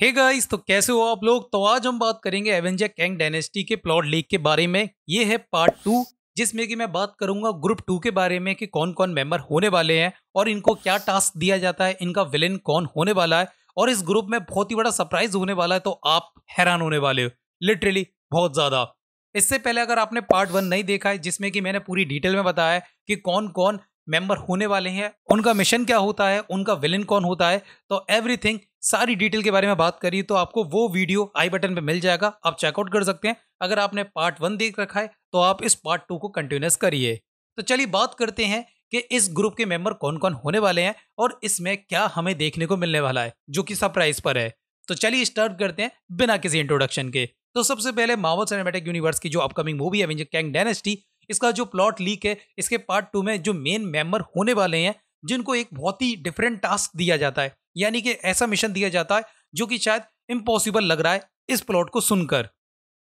हे hey guys तो कैसे हो आप लोग तो आज हम बात करेंगे एवेंजर कैंग डायनेस्टी के प्लॉट लीक के बारे में ये है पार्ट टू जिसमें कि मैं बात करूंगा ग्रुप टू के बारे में कि कौन कौन मेंबर होने वाले हैं और इनको क्या टास्क दिया जाता है इनका विलेन कौन होने वाला है और इस ग्रुप में बहुत ही बड़ा सरप्राइज होने वाला है तो आप हैरान होने वाले हो लिटरली बहुत ज़्यादा इससे पहले अगर आपने पार्ट वन नहीं देखा है जिसमें कि मैंने पूरी डिटेल में बताया कि कौन कौन मेंबर होने वाले हैं उनका मिशन क्या होता है उनका विलन कौन होता है तो एवरीथिंग सारी डिटेल के बारे में बात करिए तो आपको वो वीडियो आई बटन पे मिल जाएगा आप चेकआउट कर सकते हैं अगर आपने पार्ट वन देख रखा है तो आप इस पार्ट टू को कंटिन्यूस करिए तो चलिए बात करते हैं कि इस ग्रुप के मेंबर कौन कौन होने वाले हैं और इसमें क्या हमें देखने को मिलने वाला है जो कि सरप्राइज पर है तो चलिए स्टार्ट करते हैं बिना किसी इंट्रोडक्शन के तो सबसे पहले मावल सिनेमेटिक यूनिवर्स की जो अपकमिंग मूवी है कैंग डायनेस्टी इसका जो प्लॉट लीक है इसके पार्ट टू में जो मेन मेंबर होने वाले हैं जिनको एक बहुत ही डिफरेंट टास्क दिया जाता है यानी कि ऐसा मिशन दिया जाता है जो कि शायद इम्पॉसिबल लग रहा है इस प्लॉट को सुनकर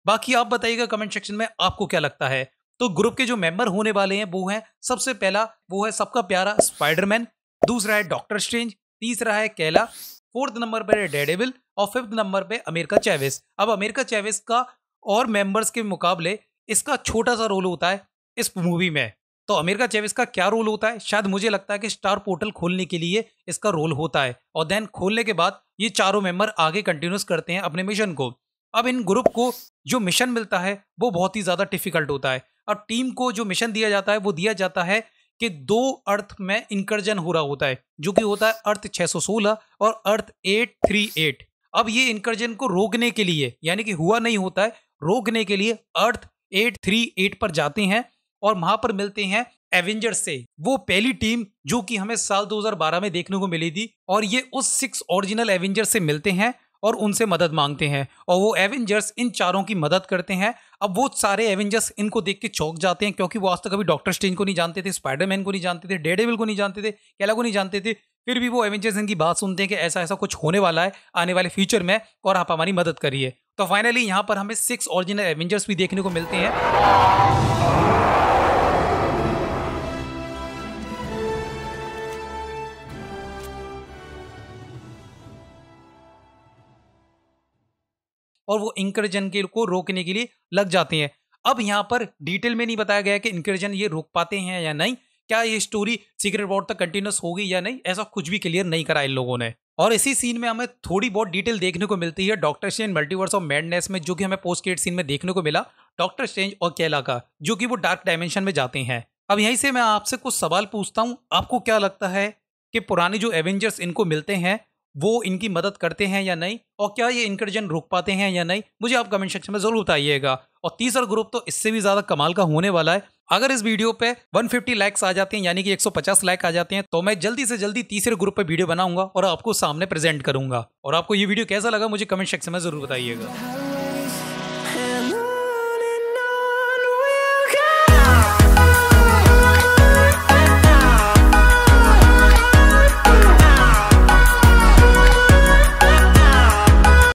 बाकी आप बताइएगा कमेंट सेक्शन में आपको क्या लगता है तो ग्रुप के जो मेंबर होने वाले हैं वो हैं सबसे पहला वो है सबका प्यारा स्पाइडरमैन दूसरा है डॉक्टर स्ट्रेंज तीसरा है केला फोर्थ नंबर पर है डेडेविल और फिफ्थ नंबर पे अमेरिका चैवेस अब अमेरिका चैवेस का और मेंबर्स के मुकाबले इसका छोटा सा रोल होता है इस मूवी में तो अमेरिका चेविस का क्या रोल होता है शायद मुझे लगता है कि स्टार पोर्टल खोलने के लिए इसका रोल होता है और देन खोलने के बाद ये चारों मेंबर आगे कंटिन्यूस करते हैं अपने मिशन को अब इन ग्रुप को जो मिशन मिलता है वो बहुत ही ज़्यादा डिफिकल्ट होता है अब टीम को जो मिशन दिया जाता है वो दिया जाता है कि दो अर्थ में इंकर्जन हो रहा होता है जो कि होता है अर्थ 616 और अर्थ 838 अब ये इंकर्जन को रोकने के लिए यानी कि हुआ नहीं होता है रोकने के लिए अर्थ 838 पर जाते हैं और वहां पर मिलते हैं एवेंजर्स से वो पहली टीम जो कि हमें साल 2012 में देखने को मिली थी और ये उस सिक्स ओरिजिनल एवेंजर्स से मिलते हैं और उनसे मदद मांगते हैं और वो एवेंजर्स इन चारों की मदद करते हैं अब वो सारे एवेंजर्स इनको देख के चौंक जाते हैं क्योंकि वो आज तक कभी डॉक्टर स्टेन को नहीं जानते थे स्पाइडरमैन को नहीं जानते थे डेडेविल को नहीं जानते थे कैला को नहीं जानते थे फिर भी वो एवेंजर्स इनकी बात सुनते हैं कि ऐसा ऐसा कुछ होने वाला है आने वाले फ्यूचर में और आप हमारी मदद करिए तो फाइनली यहाँ पर हमें सिक्स ओरिजिनल एवेंजर्स भी देखने को मिलते हैं और वो इंकरजन के को रोकने के लिए लग जाते हैं अब यहाँ पर डिटेल में नहीं बताया गया कि इंकरजन ये रोक पाते हैं या नहीं क्या ये स्टोरी सीक्रेट वॉर तक कंटिन्यूस होगी या नहीं ऐसा कुछ भी क्लियर नहीं करा इन लोगों ने और इसी सीन में हमें थोड़ी बहुत डिटेल देखने को मिलती है Doctor Strange Multiverse of Madness में जो कि हमें पोस्ट क्रेड सीन में देखने को मिला डॉक्टर स्ट्रेंज और केला का जो कि वो डार्क डायमेंशन में जाते हैं अब यहीं से मैं आपसे कुछ सवाल पूछता हूँ आपको क्या लगता है कि पुराने जो एवेंजर्स इनको मिलते हैं वो इनकी मदद करते हैं या नहीं और क्या ये इनकर्जन रोक पाते हैं या नहीं मुझे आप कमेंट सेक्शन में ज़रूर बताइएगा और तीसरा ग्रुप तो इससे भी ज़्यादा कमाल का होने वाला है अगर इस वीडियो पे 150 लाइक्स आ जाते हैं यानी कि 150 लाइक आ जाते हैं तो मैं जल्दी से जल्दी तीसरे ग्रुप पे वीडियो बनाऊंगा और आपको सामने प्रेजेंट करूंगा और आपको ये वीडियो कैसा लगा मुझे कमेंट सेक्शन में जरूर बताइएगा